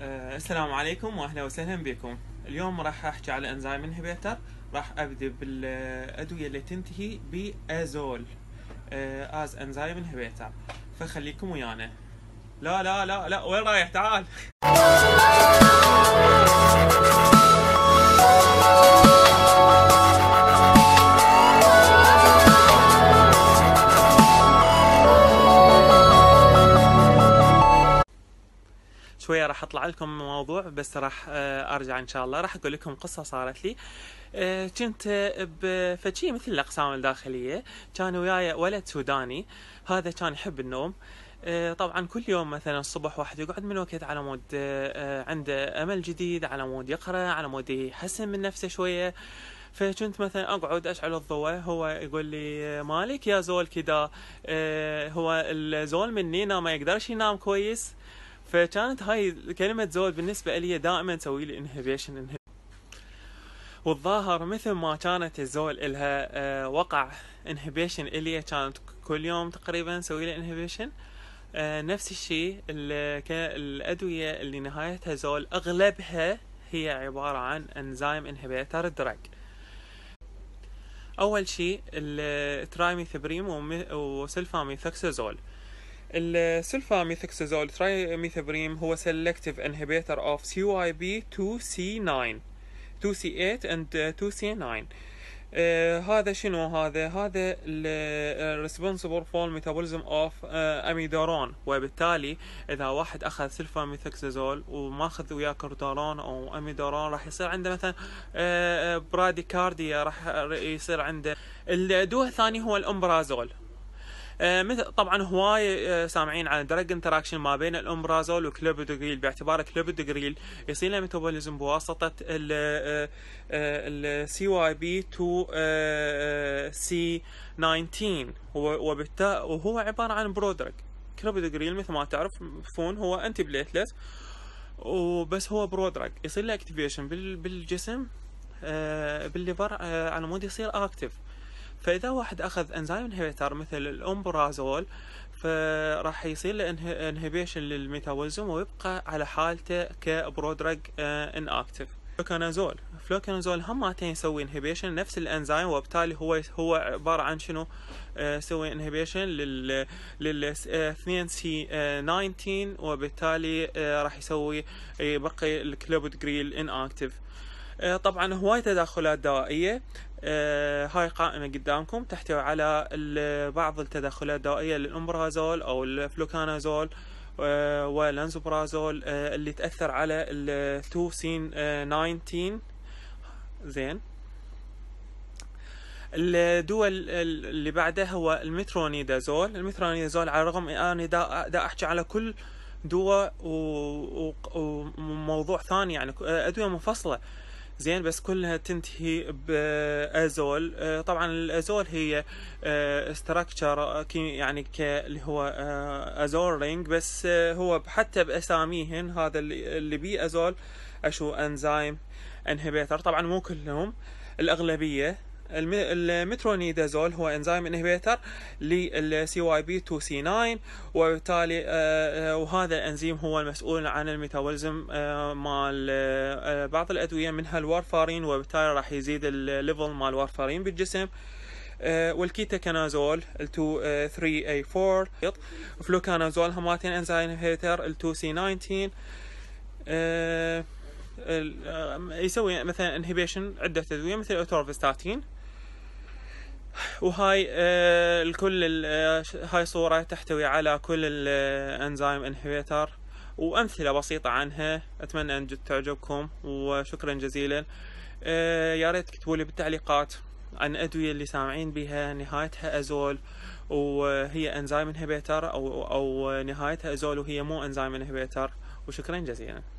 أه السلام عليكم واهلا وسهلا بكم اليوم راح احكي على انزيم انهبيتر راح ابدا بالادويه اللي تنتهي بازول أه از انزيم انهبيتر فخليكم ويانا لا لا لا لا وين رايح تعال شويه راح اطلع لكم موضوع بس راح آه، ارجع ان شاء الله راح اقول لكم قصه صارت لي آه، كنت آه، بفتشي مثل الاقسام الداخليه كان وياي ولد سوداني هذا كان يحب النوم طبعا كل يوم مثلا الصبح واحد يقعد من وقت على مود عنده امل جديد على مود يقرا على مود يحسن من نفسه شويه فكنت مثلا اقعد اشعل الضوء هو يقول لي مالك يا زول كذا هو الزول مني ما يقدرش ينام كويس فكانت هاي كلمة زول بالنسبة لي دائما تسوي لي انهبيشن والظاهر مثل ما كانت الزول الها آه، وقع انهبيشن الي كانت كل يوم تقريبا تسوي لي انهبيشن نفس الشيء الادوية اللي نهايتها زول اغلبها هي عبارة عن انزيم انهبيتر دراج اول شيء الترايميثبريم وسلفاميثاكسازول السلفاميثوكسازول ترايميثابريم هو سيلكتيف اوف سي واي بي 2 سي 9 2 سي 8 اند 2 سي آه هذا شنو هذا هذا الريسبونسبل فور ميتابوليزم اوف آه اميدارون وبالتالي اذا واحد اخذ سلفاميثوكسازول وماخذ وياه كورتارون او اميدارون راح يصير عنده مثلا آه uh, براديكارديا uh, راح يصير عنده الدواء الثاني هو الامبرازول آه، مثل طبعا هواي آه، سامعين عن درج انتراكشن ما بين الامبرازول وكلوبيدوغريل باعتبار كلوبيدوغريل يصير له ميتابوليزم بواسطه ال سي واي بي 2 سي 19 وبالتالي وهو عباره عن برودرج كلوبيدوغريل مثل ما تعرف فون هو انتي بليتلت وبس هو برودرج يصير له اكتيفيشن بالجسم آه، بالليفر على مود يصير اكتف فاذا واحد اخذ انزيم انهبيتر مثل الامبرازول فراح يصير له انهبيشن للميتابوليزم ويبقى على حالته كبرودرج ان آه، اكتف فلوكانازول فلوكانازول هم يسوي انهبيشن نفس الانزيم وبالتالي هو هو عباره عن شنو آه، يسوي انهبيشن لل لل 2 سي 19 آه، وبالتالي راح يسوي يبقي الكلوبوت جريل ان اكتف آه، طبعا هواي تدخلات دوائية آه، هاي قائمة قدامكم تحتوي على بعض التدخلات الدوائية للأمبرازول أو الفلوكانازول آه، ولانزوبرازول اللي تأثر على التوسين 19 زين الدول اللي بعدها هو المترونيدازول المترونيدازول على الرغم اني دا, دا أحكي على كل دواء وموضوع ثاني يعني أدوية منفصلة زين بس كلها تنتهي بازول آه، طبعا الازول هي استراكشر آه، آه، يعني اللي هو ازول رينج بس هو حتى باساميهن هذا اللي بيه ازول اشو انزايم انهبيتر طبعا مو كلهم الاغلبيه المترونيدازول هو انزيم انهبيتر للسي واي بي 2 سي 9 وبالتالي آه، آه، وهذا الانزيم هو المسؤول عن الميتابوليزم آه، مال بعض الادويه منها الوارفارين وبالتالي راح يزيد الليفل مال الوارفارين بالجسم والكيتاكانازول 2 3 اي 4 فلوكانازول هماتين انزيم انهبيتر 2 سي 19 يسوي مثلا انهبيشن عده ادويه مثل اوتورفستاتين وهاي آه الكل آه هاي صورة تحتوي على كل الانزيم انهبيتر وامثله بسيطه عنها اتمنى ان تعجبكم وشكرا جزيلا آه يا ريت تكتبوا لي بالتعليقات عن ادويه اللي سامعين بها نهايتها ازول وهي انزيم انهبيتر او او نهايتها ازول وهي مو انزيم انهبيتر وشكرا جزيلا